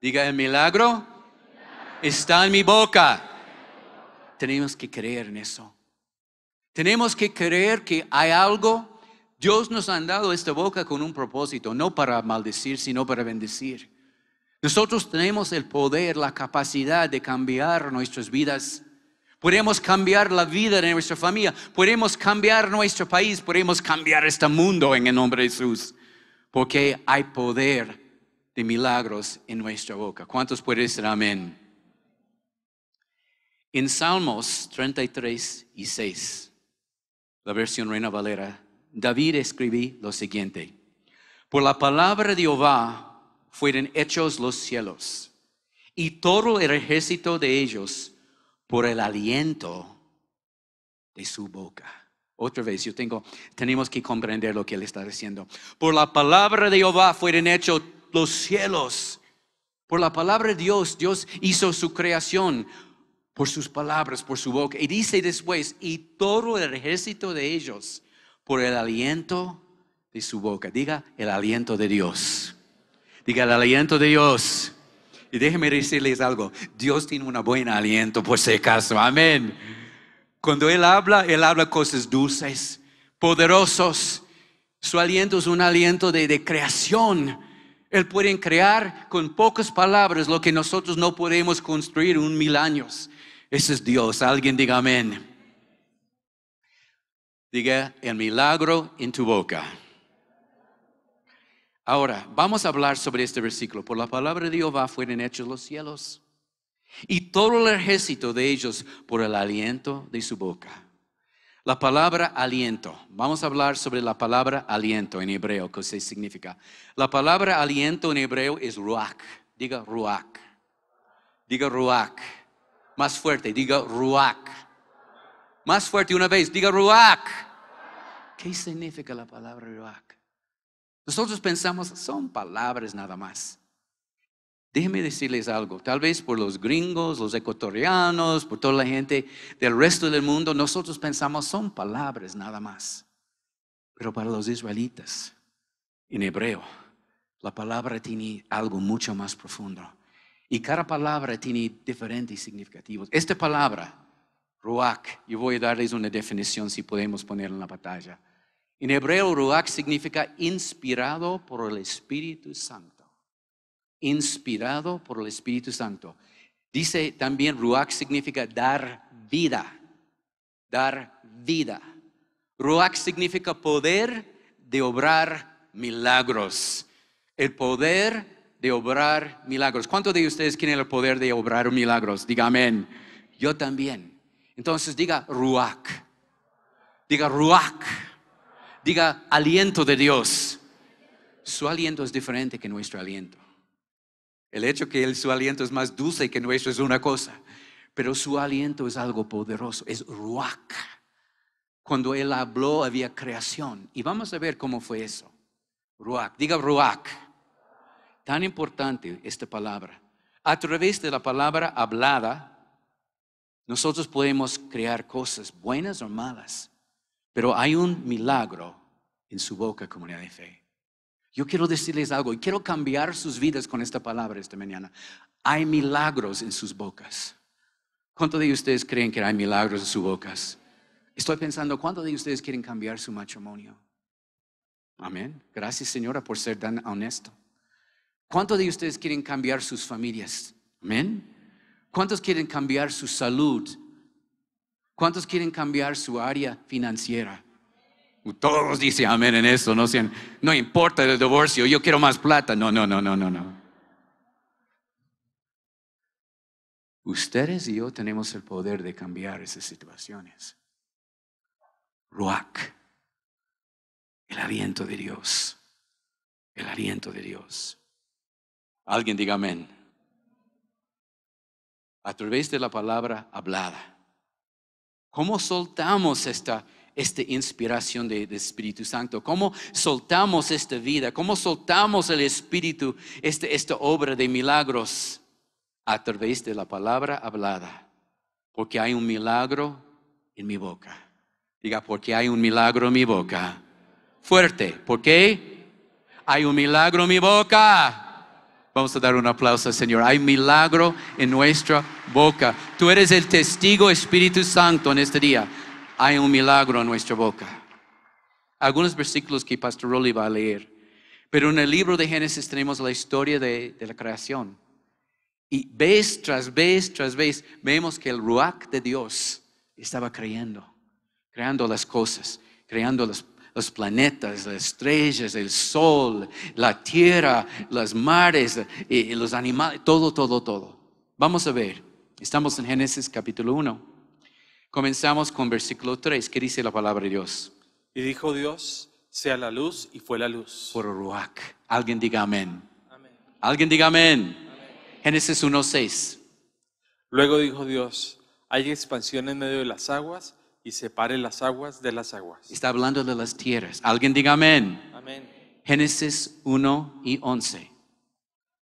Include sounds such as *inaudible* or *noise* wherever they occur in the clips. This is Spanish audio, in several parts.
Diga, el milagro está en mi boca. Tenemos que creer en eso. Tenemos que creer que hay algo. Dios nos ha dado esta boca con un propósito, no para maldecir, sino para bendecir. Nosotros tenemos el poder, la capacidad de cambiar nuestras vidas. Podemos cambiar la vida de nuestra familia, podemos cambiar nuestro país, podemos cambiar este mundo en el nombre de Jesús, porque hay poder de milagros en nuestra boca. ¿Cuántos pueden decir amén? En Salmos 33 y 6, la versión Reina Valera, David escribí lo siguiente. Por la palabra de Jehová fueron hechos los cielos y todo el ejército de ellos por el aliento de su boca. Otra vez, yo tengo, tenemos que comprender lo que él está diciendo. Por la palabra de Jehová fueron hechos los cielos. Por la palabra de Dios, Dios hizo su creación, por sus palabras, por su boca. Y dice después, y todo el ejército de ellos, por el aliento de su boca. Diga el aliento de Dios. Diga el aliento de Dios. Y déjeme decirles algo, Dios tiene un buen aliento por si acaso. Amén. Cuando Él habla, Él habla cosas dulces, poderosos. Su aliento es un aliento de creación él puede crear con pocas palabras lo que nosotros no podemos construir un mil años. Ese es Dios. Alguien diga amén. Diga el milagro en tu boca. Ahora, vamos a hablar sobre este versículo. Por la palabra de Jehová fueron hechos los cielos y todo el ejército de ellos por el aliento de su boca. La palabra aliento. Vamos a hablar sobre la palabra aliento en hebreo, ¿qué significa. La palabra aliento en hebreo es ruach. Diga ruach. Diga ruach. Más fuerte, diga ruach. Más fuerte una vez, diga ruach. ¿Qué significa la palabra ruach? Nosotros pensamos, son palabras nada más. Déjenme decirles algo, tal vez por los gringos, los ecuatorianos, por toda la gente del resto del mundo, nosotros pensamos son palabras nada más. Pero para los israelitas, en hebreo, la palabra tiene algo mucho más profundo. Y cada palabra tiene diferentes significativos. Esta palabra, ruach, yo voy a darles una definición si podemos ponerla en la batalla. En hebreo, ruach significa inspirado por el Espíritu Santo inspirado por el Espíritu Santo. Dice también Ruach significa dar vida, dar vida. Ruach significa poder de obrar milagros, el poder de obrar milagros. ¿Cuántos de ustedes tienen el poder de obrar milagros? Diga amén. Yo también. Entonces diga Ruach, diga Ruach, diga aliento de Dios. Su aliento es diferente que nuestro aliento. El hecho que su aliento es más dulce que nuestro es una cosa, pero su aliento es algo poderoso, es ruach. Cuando él habló había creación y vamos a ver cómo fue eso. Ruach, diga ruach. Tan importante esta palabra. A través de la palabra hablada, nosotros podemos crear cosas buenas o malas, pero hay un milagro en su boca, comunidad de fe. Yo quiero decirles algo y quiero cambiar sus vidas con esta palabra esta mañana. Hay milagros en sus bocas. ¿Cuántos de ustedes creen que hay milagros en sus bocas? Estoy pensando, ¿cuántos de ustedes quieren cambiar su matrimonio? Amén. Gracias, Señora, por ser tan honesto. ¿Cuántos de ustedes quieren cambiar sus familias? Amén. ¿Cuántos quieren cambiar su salud? ¿Cuántos quieren cambiar su área financiera? Todos dicen amén en eso, no no importa el divorcio, yo quiero más plata. No, no, no, no, no, no. Ustedes y yo tenemos el poder de cambiar esas situaciones. Ruach, el aliento de Dios, el aliento de Dios. Alguien diga amén. A través de la palabra hablada. ¿Cómo soltamos esta esta inspiración del de Espíritu Santo, cómo soltamos esta vida, cómo soltamos el Espíritu, este, esta obra de milagros a través de la palabra hablada, porque hay un milagro en mi boca. Diga, porque hay un milagro en mi boca. Fuerte, Porque qué? Hay un milagro en mi boca. Vamos a dar un aplauso al Señor. Hay milagro en nuestra boca. Tú eres el testigo Espíritu Santo en este día hay un milagro en nuestra boca. Algunos versículos que Pastor Rolly va a leer. Pero en el libro de Génesis tenemos la historia de, la creación. Y vez tras vez tras vez vemos que el ruach de Dios estaba creando, creando las cosas, creando los planetas, las estrellas, el sol, la tierra, los mares, eh, los animales, todo, todo, todo. Vamos a ver. Estamos en Génesis capítulo 1. Comenzamos con versículo 3, que dice la palabra de Dios. Y dijo Dios, sea la luz y fue la luz. Por Ruach. Alguien diga amén. Alguien diga amén. Génesis Génesis 1.6. Luego dijo Dios, hay expansión en medio de las aguas y separe las aguas de las aguas. Está hablando de las tierras. Alguien diga amén. Amén. Génesis 1 y 11.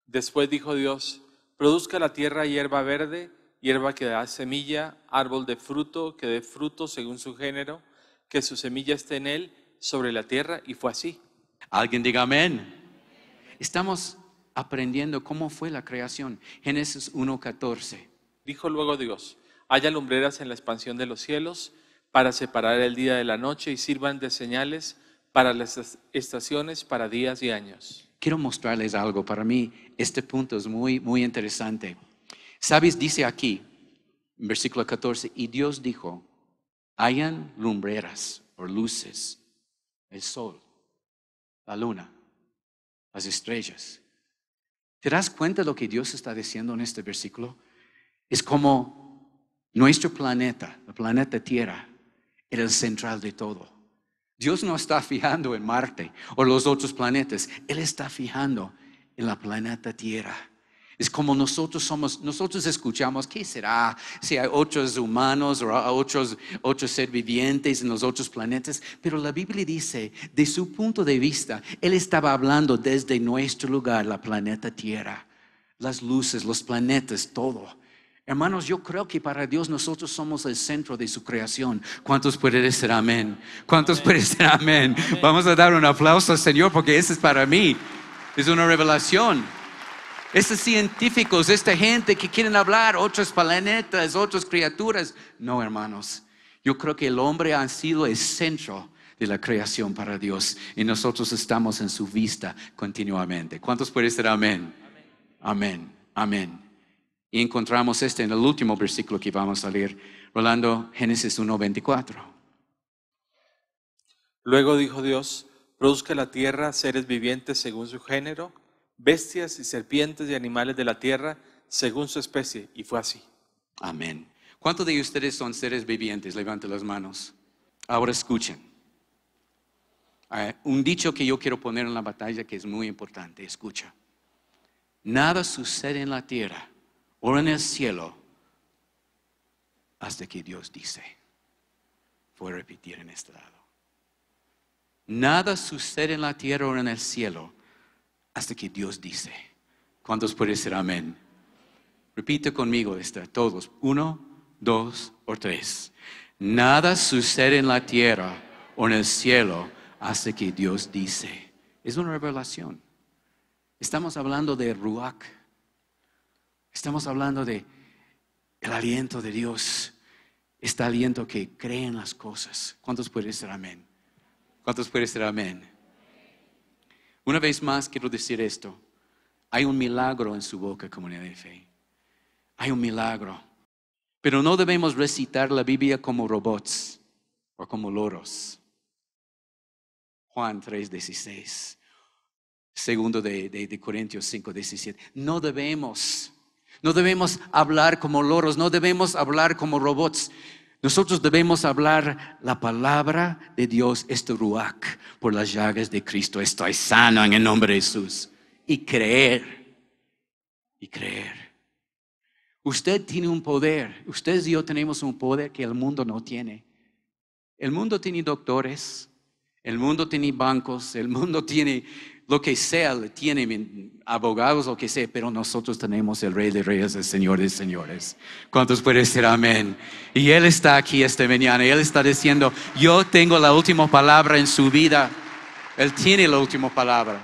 Después dijo Dios, produzca la tierra hierba verde hierba que da semilla, árbol de fruto que dé fruto según su género, que su semilla esté en él, sobre la tierra, y fue así. Alguien diga amén. Estamos aprendiendo cómo fue la creación. Génesis 1.14. Dijo luego Dios, haya lumbreras en la expansión de los cielos para separar el día de la noche y sirvan de señales para las estaciones, para días y años. Quiero mostrarles algo. Para mí este punto es muy, muy interesante. ¿Sabes? Dice aquí, en versículo 14, y Dios dijo, hayan lumbreras o luces, el sol, la luna, las estrellas. ¿Te das cuenta de lo que Dios está diciendo en este versículo? Es como nuestro planeta, el planeta Tierra, era el central de todo. Dios no está fijando en Marte o los otros planetas, Él está fijando en la planeta Tierra. Es como nosotros somos, nosotros escuchamos, ¿qué será si hay otros humanos o otros, otros ser vivientes en los otros planetas? Pero la Biblia dice, de su punto de vista, Él estaba hablando desde nuestro lugar, la planeta Tierra, las luces, los planetas, todo. Hermanos, yo creo que para Dios nosotros somos el centro de su creación. ¿Cuántos puede decir amén? ¿Cuántos amén? Vamos a dar un aplauso al Señor porque ese es para mí. Es una revelación. Estos científicos, esta gente que quieren hablar otros planetas, otras criaturas. No, hermanos. Yo creo que el hombre ha sido el centro de la creación para Dios y nosotros estamos en su vista continuamente. ¿Cuántos pueden decir amén? Amén, amén. Y encontramos este en el último versículo que vamos a leer, Rolando Génesis 1:24. Luego dijo Dios, produzca la tierra seres vivientes según su género bestias y serpientes y animales de la tierra según su especie. Y fue así. Amén. ¿Cuántos de ustedes son seres vivientes? Levanten las manos. Ahora escuchen. un dicho que yo quiero poner en la batalla que es muy importante. Escucha. Nada sucede en la tierra o en el cielo hasta que Dios dice. Voy a repetir en este lado. Nada sucede en la tierra o en el cielo hasta que Dios dice. ¿Cuántos puede ser amén? Repite conmigo esta, todos. Uno, dos o tres. Nada sucede en la tierra o en el cielo hasta que Dios dice. Es una revelación. Estamos hablando de Ruach. Estamos hablando de el aliento de Dios. Este aliento que cree en las cosas. ¿Cuántos puede ser amén? ¿Cuántos puede ser amén? Una vez más quiero decir esto. Hay un milagro en su boca, comunidad de fe. Hay un milagro. Pero no debemos recitar la Biblia como robots o como loros. Juan 3:16. Segundo de, de, de Corintios No debemos, no debemos hablar como loros, no debemos hablar como robots. Nosotros debemos hablar la palabra de Dios, este ruach, por las llagas de Cristo. Estoy sano en el nombre de Jesús. Y creer. Y creer. Usted tiene un poder. usted y yo tenemos un poder que el mundo no tiene. El mundo tiene doctores. El mundo tiene bancos. El mundo tiene lo que sea, tiene abogados, lo que sea, pero nosotros tenemos el Rey de Reyes, el Señor de Señores. ¿Cuántos pueden decir amén? Y Él está aquí esta mañana, y Él está diciendo, yo tengo la última palabra en su vida. Él tiene la última palabra.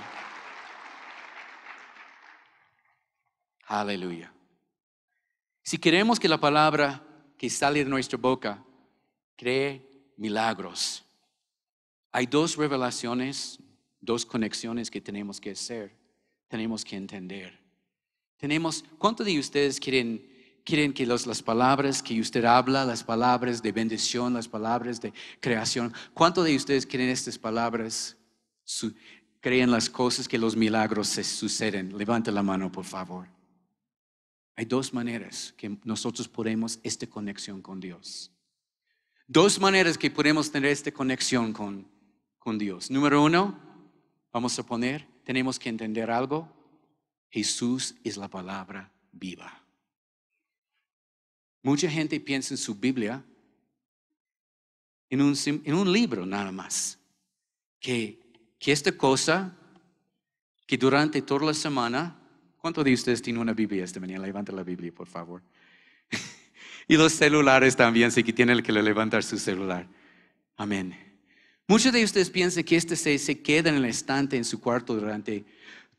Aleluya. Si queremos que la palabra que sale de nuestra boca cree milagros, hay dos revelaciones dos conexiones que tenemos que hacer, tenemos que entender. Tenemos, ¿cuántos de ustedes quieren, quieren que las palabras que usted habla, las palabras de bendición, las palabras de creación, cuántos de ustedes quieren estas palabras, creen las cosas que los milagros se suceden? Levante la mano, por favor. Hay dos maneras que nosotros podemos esta conexión con Dios. Dos maneras que podemos tener esta conexión con, con Dios. Número uno, Vamos a poner, tenemos que entender algo. Jesús es la palabra viva. Mucha gente piensa en su Biblia, en un, libro nada más, que, esta cosa que durante toda la semana, ¿cuánto de ustedes tiene una Biblia esta mañana? Levanta la Biblia, por favor. *laughs* y los celulares también, si que tienen que levantar su celular. Amén. Muchos de ustedes piensan que este se, queda en el estante, en su cuarto durante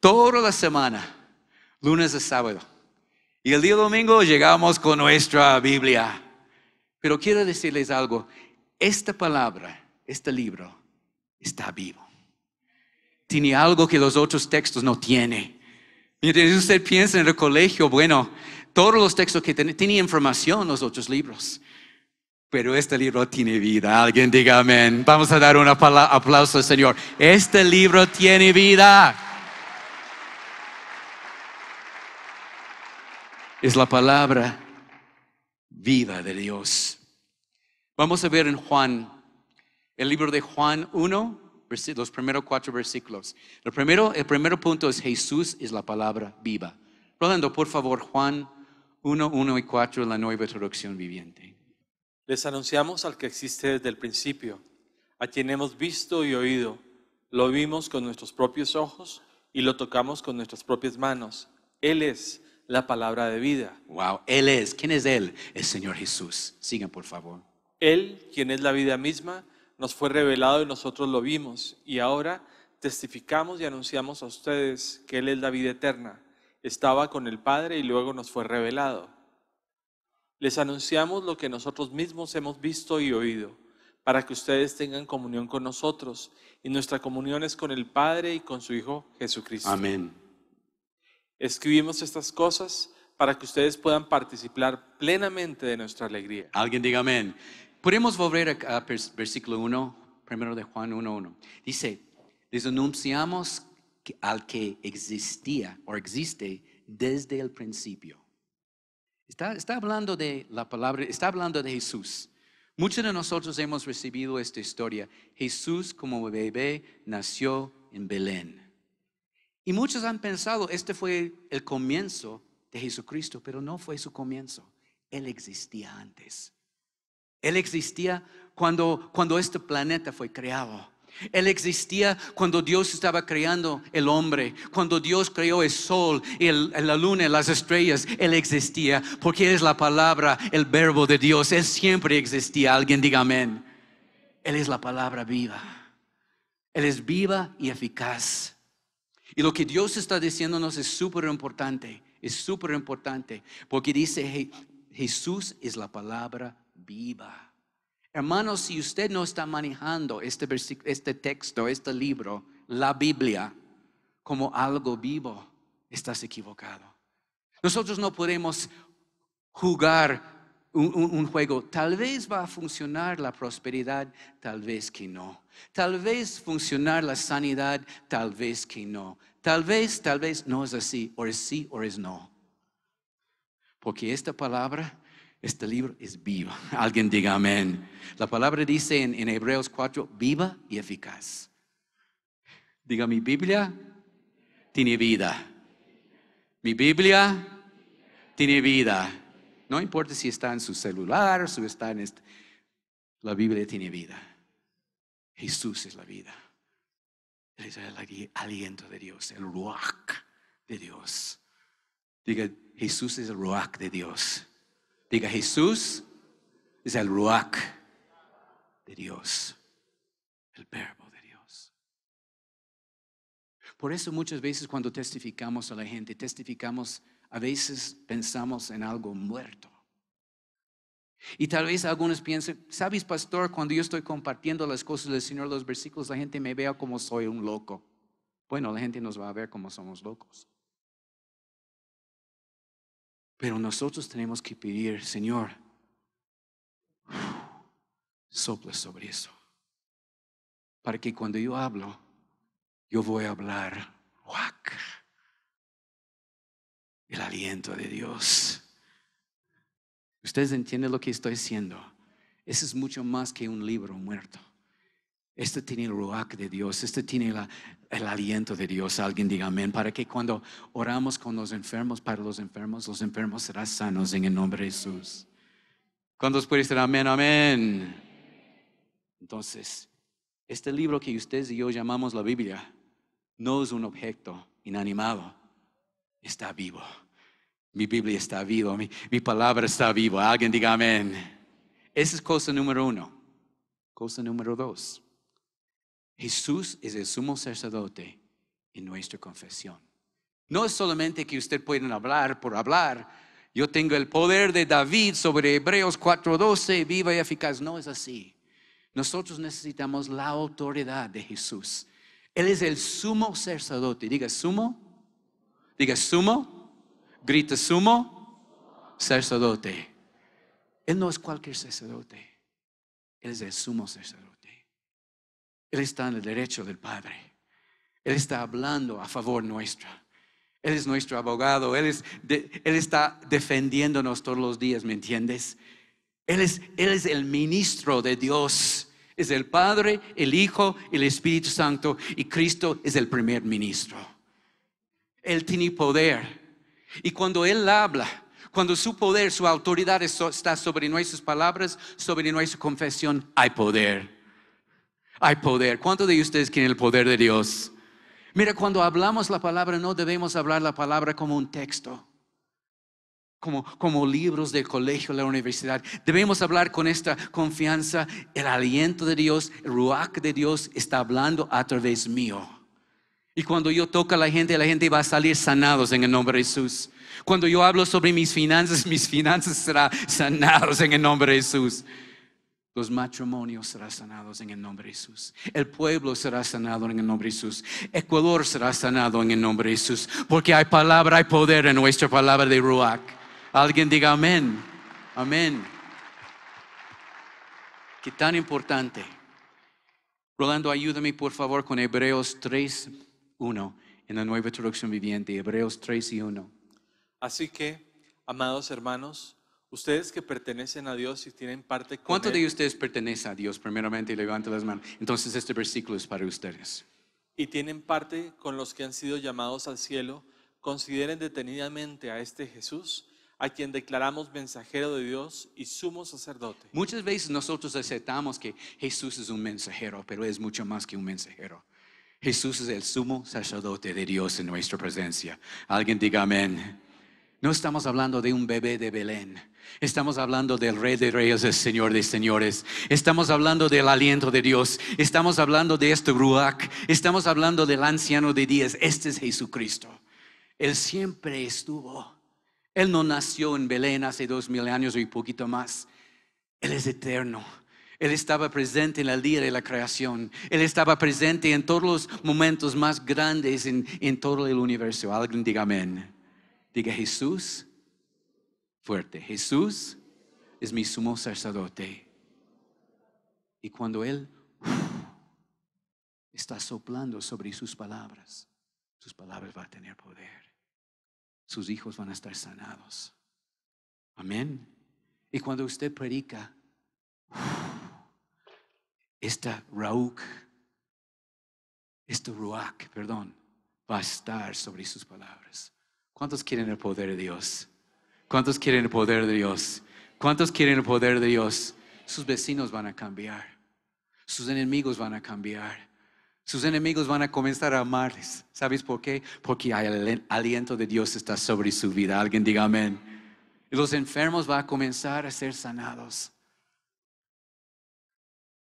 toda la semana, lunes a sábado. Y el día domingo llegamos con nuestra Biblia. Pero quiero decirles algo, esta palabra, este libro, está vivo. Tiene algo que los otros textos no tienen. Mientras usted piensa en el colegio, bueno, todos los textos que tienen, tienen información los otros libros. Pero este libro tiene vida. Alguien diga amén. Vamos a dar un aplauso al Señor. Este libro tiene vida. Es la palabra viva de Dios. Vamos a ver en Juan, el libro de Juan 1, los primeros cuatro versículos. El primero, primer punto es Jesús es la palabra viva. Rolando, por favor, Juan 1, 1 y 4, la nueva traducción viviente. Les anunciamos al que existe desde el principio, a quien hemos visto y oído, lo vimos con nuestros propios ojos y lo tocamos con nuestras propias manos. Él es la palabra de vida. Wow, Él es. ¿Quién es Él? El Señor Jesús. Sigan, por favor. Él, quien es la vida misma, nos fue revelado y nosotros lo vimos. Y ahora testificamos y anunciamos a ustedes que Él es la vida eterna. Estaba con el Padre y luego nos fue revelado. Les anunciamos lo que nosotros mismos hemos visto y oído, para que ustedes tengan comunión con nosotros, y nuestra comunión es con el Padre y con su Hijo Jesucristo. Amén. Escribimos estas cosas para que ustedes puedan participar plenamente de nuestra alegría. Alguien diga amén. Podemos volver a, versículo 1, primero de Juan 1.1. Dice, les anunciamos al que existía o existe desde el principio. Está, hablando de la palabra, está hablando de Jesús. Muchos de nosotros hemos recibido esta historia. Jesús como bebé nació en Belén. Y muchos han pensado, este fue el comienzo de Jesucristo, pero no fue su comienzo. Él existía antes. Él existía cuando este planeta fue creado. Él existía cuando Dios estaba creando el hombre, cuando Dios creó el sol, la luna, las estrellas. Él existía porque es la palabra, el verbo de Dios. Él siempre existía. Alguien diga amén. Él es la palabra viva. Él es viva y eficaz. Y lo que Dios está diciéndonos es súper importante. Es súper importante porque dice Jesús es la palabra viva. Hermanos si usted no está manejando este, este, texto, este libro, la Biblia, como algo vivo, estás equivocado. Nosotros no podemos jugar un, un, juego. Tal vez va a funcionar la prosperidad, tal vez que no. Tal vez funcionar la sanidad, tal vez que no. Tal vez, tal vez no es así, o es sí o es no. Porque esta palabra este libro es viva. *laughs* Alguien diga amén. La palabra dice en, Hebreos 4, viva y eficaz. Diga, mi Biblia tiene vida. Mi Biblia tiene vida. No importa si está en su celular, si está en este, la Biblia tiene vida. Jesús es la vida. Él es el aliento de Dios, el ruach de Dios. Diga, Jesús es el ruach de Dios. Diga, Jesús es el Ruach de Dios, el verbo de Dios. Por eso muchas veces cuando testificamos a la gente, testificamos, a veces pensamos en algo muerto. Y tal vez algunos piensen, sabes, pastor, cuando yo estoy compartiendo las cosas del Señor, los versículos, la gente me vea como soy un loco. Bueno, la gente nos va a ver como somos locos. Pero nosotros tenemos que pedir, Señor, sopla sobre eso. Para que cuando yo hablo, yo voy a hablar, el aliento de Dios. Ustedes entienden lo que estoy diciendo. Eso es mucho más que un libro muerto. Este tiene el ruach de Dios, este tiene el aliento de Dios. Alguien diga amén, para que cuando oramos con los enfermos, para los enfermos, los enfermos serán sanos en el nombre de Jesús. ¿Cuántos pueden decir amén, amén? Entonces, este libro que ustedes y yo llamamos la Biblia no es un objeto inanimado, está vivo. Mi Biblia está viva, mi, mi palabra está viva. Alguien diga amén. Esa es cosa número uno. Cosa número dos. Jesús es el sumo sacerdote en nuestra confesión. No es solamente que usted pueden hablar por hablar. Yo tengo el poder de David sobre Hebreos 4:12, viva y eficaz. No es así. Nosotros necesitamos la autoridad de Jesús. Él es el sumo sacerdote. Diga sumo. Diga sumo. Grita sumo. Sacerdote. Él no es cualquier sacerdote. Él es el sumo sacerdote. Él está en el derecho del Padre. Él está hablando a favor nuestra. Él es nuestro abogado. Él, está defendiéndonos todos los días, ¿me entiendes? Él es, él es el ministro de Dios. Es el Padre, el Hijo, el Espíritu Santo y Cristo es el primer ministro. Él tiene poder. Y cuando Él habla, cuando su poder, su autoridad está sobre nuestras palabras, sobre nuestra confesión, hay poder hay poder. ¿Cuántos de ustedes quieren el poder de Dios? Mira, cuando hablamos la palabra, no debemos hablar la palabra como un texto, como, como libros del colegio, la universidad. Debemos hablar con esta confianza. El aliento de Dios, el ruach de Dios está hablando a través mío. Y cuando yo toco a la gente, la gente va a salir sanados en el nombre de Jesús. Cuando yo hablo sobre mis finanzas, *laughs* mis finanzas serán sanados en el nombre de Jesús. Los matrimonios serán sanados en el nombre de Jesús. El pueblo será sanado en el nombre de Jesús. Ecuador será sanado en el nombre de Jesús. Porque hay palabra, hay poder en nuestra palabra de Ruach. Alguien diga amén. Amén. Qué tan importante. Rolando, ayúdame por favor con Hebreos 3, 1. En la nueva traducción viviente, Hebreos 3 y 1. Así que, amados hermanos, Ustedes que pertenecen a Dios y tienen parte con ¿Cuántos de ustedes pertenecen a Dios? Primeramente, levanten las manos. Entonces, este versículo es para ustedes. Y tienen parte con los que han sido llamados al cielo. Consideren detenidamente a este Jesús, a quien declaramos mensajero de Dios y sumo sacerdote. Muchas veces nosotros aceptamos que Jesús es un mensajero, pero es mucho más que un mensajero. Jesús es el sumo sacerdote de Dios en nuestra presencia. Alguien diga amén. No estamos hablando de un bebé de Belén. Estamos hablando del Rey de Reyes, el Señor de Señores. Estamos hablando del aliento de Dios. Estamos hablando de este Ruach. Estamos hablando del anciano de días. Este es Jesucristo. Él siempre estuvo. Él no nació en Belén hace dos mil años y poquito más. Él es eterno. Él estaba presente en el día de la creación. Él estaba presente en todos los momentos más grandes en, en todo el universo. Alguien diga amén. Diga Jesús fuerte. Jesús es mi sumo sacerdote. Y cuando Él está soplando sobre sus palabras, sus palabras van a tener poder. Sus hijos van a estar sanados. Amén. Y cuando usted predica, esta rauc, este Ruach, perdón, va a estar sobre sus palabras. ¿Cuántos quieren el poder de Dios? ¿Cuántos quieren el poder de Dios? ¿Cuántos quieren el poder de Dios? Sus vecinos van a cambiar. Sus enemigos van a cambiar. Sus enemigos van a comenzar a amarles. ¿Sabes por qué? Porque el aliento de Dios está sobre su vida. Alguien diga amén. los enfermos van a comenzar a ser sanados.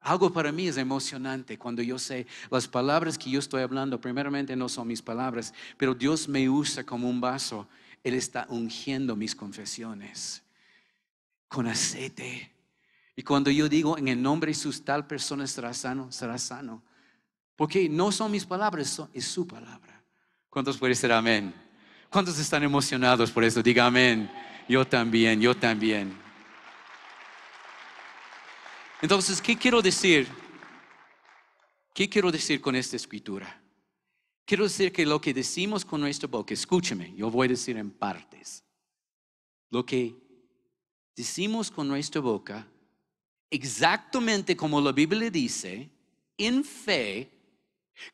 Algo para mí es emocionante cuando yo sé las palabras que yo estoy hablando, primeramente no son mis palabras, pero Dios me usa como un vaso. Él está ungiendo mis confesiones con aceite. Y cuando yo digo en el nombre de sus tal persona será sano, será sano. Porque no son mis palabras, son, es su palabra. ¿Cuántos pueden decir amén? ¿Cuántos están emocionados por eso? Diga amén. Yo también, yo también. Entonces, ¿qué quiero decir? ¿Qué quiero decir con esta escritura? Quiero decir que lo que decimos con nuestra boca, escúcheme, yo voy a decir en partes. Lo que decimos con nuestra boca, exactamente como la Biblia dice, en fe,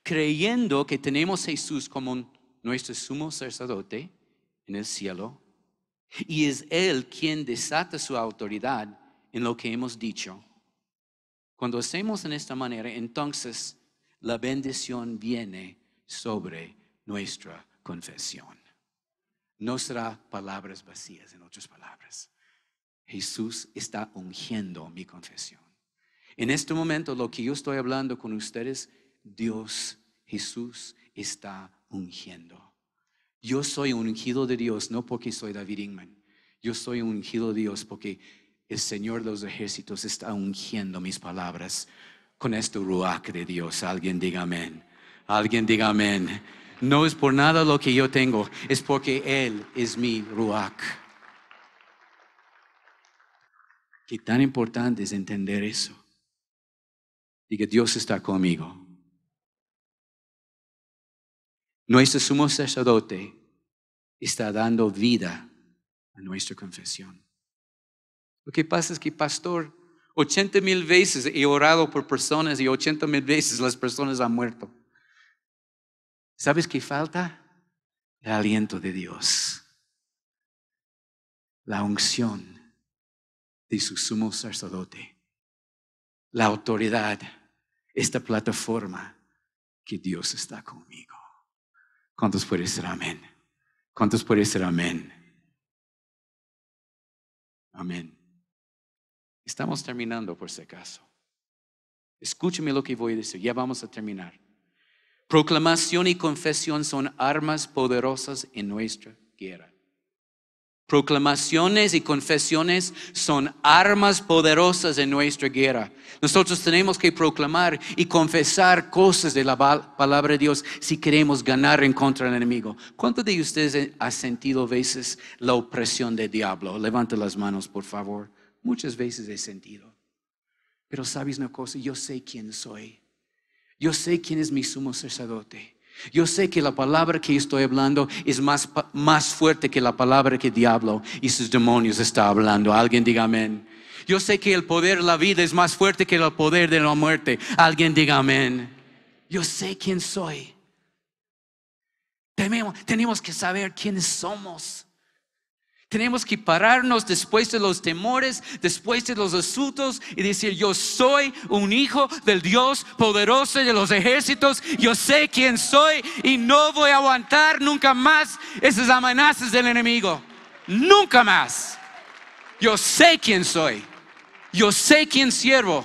creyendo que tenemos a Jesús como nuestro sumo sacerdote en el cielo, y es Él quien desata su autoridad en lo que hemos dicho cuando hacemos en esta manera, entonces la bendición viene sobre nuestra confesión. No será palabras vacías, en otras palabras. Jesús está ungiendo mi confesión. En este momento, lo que yo estoy hablando con ustedes, Dios, Jesús, está ungiendo. Yo soy ungido de Dios, no porque soy David Ingman. Yo soy ungido de Dios porque el Señor de los ejércitos está ungiendo mis palabras con este Ruach de Dios. Alguien diga amén. Alguien diga amén. No es por nada lo que yo tengo, es porque Él es mi Ruach. Qué tan importante es entender eso. Y que Dios está conmigo. Nuestro sumo sacerdote está dando vida a nuestra confesión. Lo que pasa es que, pastor, 80 mil veces he orado por personas y 80 mil veces las personas han muerto. ¿Sabes qué falta? El aliento de Dios, la unción de su sumo sacerdote, la autoridad, esta plataforma que Dios está conmigo. ¿Cuántos puede ser amén? ¿Cuántos puede ser amén? Amén. Estamos terminando por si acaso. Escúcheme lo que voy a decir, ya vamos a terminar. Proclamación y confesión son armas poderosas en nuestra guerra. Proclamaciones y confesiones son armas poderosas en nuestra guerra. Nosotros tenemos que proclamar y confesar cosas de la palabra de Dios si queremos ganar en contra del enemigo. ¿Cuántos de ustedes ha sentido a veces la opresión del diablo? Levante las manos, por favor. Muchas veces he sentido. Pero sabes una cosa, yo sé quién soy. Yo sé quién es mi sumo sacerdote. Yo sé que la palabra que estoy hablando es más, fuerte que la palabra que diablo y sus demonios está hablando. Alguien diga amén. Yo sé que el poder de la vida es más fuerte que el poder de la muerte. Alguien diga amén. Yo sé quién soy. Tenemos, tenemos que saber quiénes somos. Tenemos que pararnos después de los temores, después de los asuntos y decir, yo soy un hijo del Dios poderoso de los ejércitos, yo sé quién soy y no voy a aguantar nunca más esas amenazas del enemigo. Nunca más. Yo sé quién soy, yo sé quién siervo.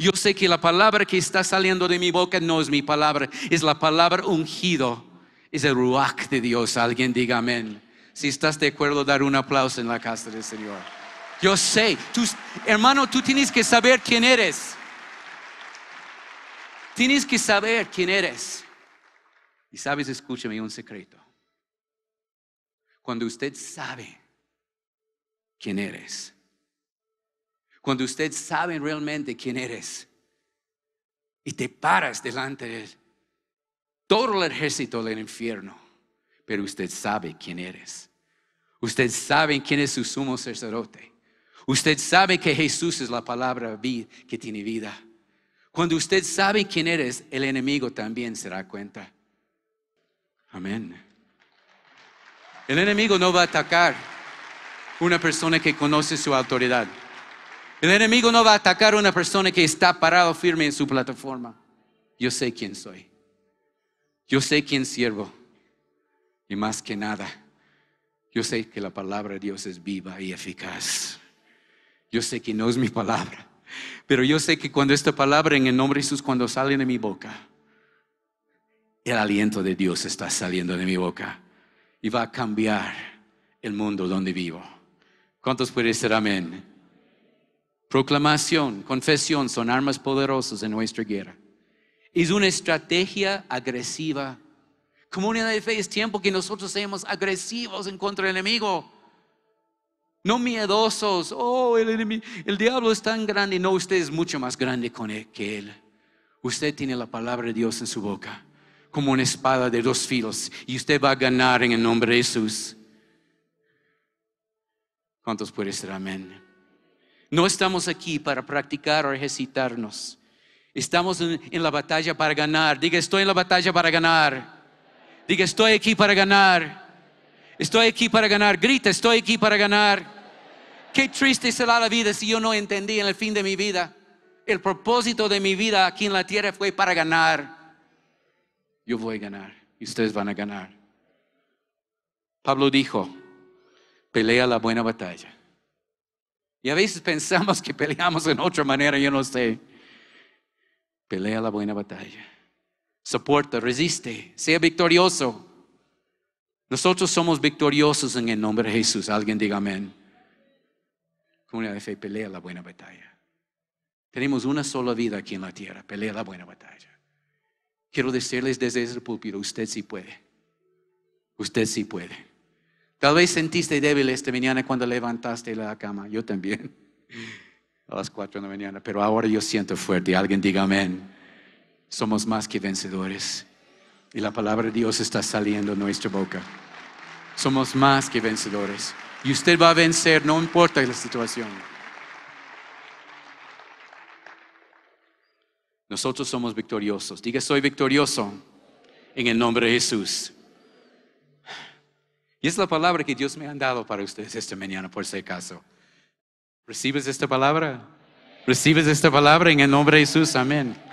Yo sé que la palabra que está saliendo de mi boca no es mi palabra, es la palabra ungido, es el ruach de Dios. Alguien diga amén. Si estás de acuerdo, dar un aplauso en la casa del Señor. Yo sé, hermano, tú tienes que saber quién eres. Tienes que saber quién eres. Y sabes, escúchame un secreto. Cuando usted sabe quién eres, cuando usted sabe realmente quién eres y te paras delante de todo el ejército del infierno, pero usted sabe quién eres. Usted sabe quién es su sumo sacerdote. Usted sabe que Jesús es la palabra que tiene vida. Cuando usted sabe quién eres, el enemigo también se da cuenta. Amén. El enemigo no va a atacar una persona que conoce su autoridad. El enemigo no va a atacar una persona que está parado firme en su plataforma. Yo sé quién soy. Yo sé quién sirvo. Y más que nada, yo sé que la palabra de Dios es viva y eficaz. Yo sé que no es mi palabra, pero yo sé que cuando esta palabra en el nombre de Jesús, cuando sale de mi boca, el aliento de Dios está saliendo de mi boca y va a cambiar el mundo donde vivo. ¿Cuántos pueden decir amén? Proclamación, confesión son armas poderosas en nuestra guerra. Es una estrategia agresiva Comunidad de fe es tiempo que nosotros seamos agresivos en contra del enemigo. No miedosos. Oh, el, enemigo, el diablo es tan grande. No, usted es mucho más grande con él, que él. Usted tiene la palabra de Dios en su boca, como una espada de dos filos, y usted va a ganar en el nombre de Jesús. ¿Cuántos puede ser amén? No estamos aquí para practicar o ejercitarnos. Estamos en la batalla para ganar. Diga, estoy en la batalla para ganar. Diga, estoy aquí para ganar. Estoy aquí para ganar. Grita, estoy aquí para ganar. Qué triste será la vida si yo no entendí en el fin de mi vida. El propósito de mi vida aquí en la tierra fue para ganar. Yo voy a ganar y ustedes van a ganar. Pablo dijo, pelea la buena batalla. Y a veces pensamos que peleamos en otra manera, yo no sé. Pelea la buena batalla soporta, resiste, sea victorioso. Nosotros somos victoriosos en el nombre de Jesús. Alguien diga amén. Comunidad de fe, pelea la buena batalla. Tenemos una sola vida aquí en la tierra, pelea la buena batalla. Quiero decirles desde ese púlpito, usted sí puede. Usted sí puede. Tal vez sentiste débil esta mañana cuando levantaste la cama. Yo también. A las 4 de la mañana. Pero ahora yo siento fuerte. Alguien diga amén somos más que vencedores. Y la palabra de Dios está saliendo de nuestra boca. Somos más que vencedores. Y usted va a vencer, no importa la situación. Nosotros somos victoriosos. Diga, soy victorioso en el nombre de Jesús. Y es la palabra que Dios me ha dado para ustedes esta mañana, por si acaso. ¿Recibes esta palabra? ¿Recibes esta palabra en el nombre de Jesús? Amén.